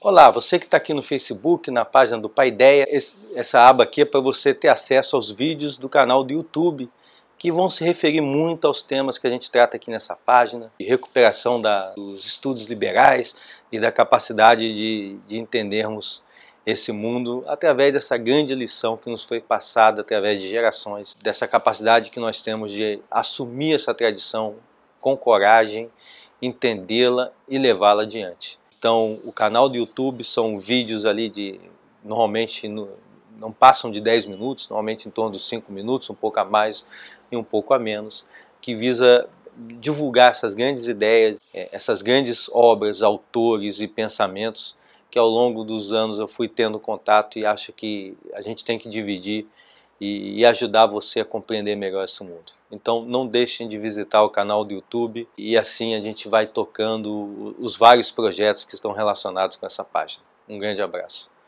Olá, você que está aqui no Facebook, na página do Paideia, essa aba aqui é para você ter acesso aos vídeos do canal do YouTube, que vão se referir muito aos temas que a gente trata aqui nessa página, de recuperação da, dos estudos liberais e da capacidade de, de entendermos esse mundo através dessa grande lição que nos foi passada através de gerações, dessa capacidade que nós temos de assumir essa tradição com coragem, entendê-la e levá-la adiante. Então, o canal do YouTube são vídeos ali de normalmente no, não passam de 10 minutos, normalmente em torno dos 5 minutos, um pouco a mais e um pouco a menos, que visa divulgar essas grandes ideias, é, essas grandes obras, autores e pensamentos que ao longo dos anos eu fui tendo contato e acho que a gente tem que dividir e, e ajudar você a compreender melhor esse mundo. Então não deixem de visitar o canal do YouTube e assim a gente vai tocando os vários projetos que estão relacionados com essa página. Um grande abraço.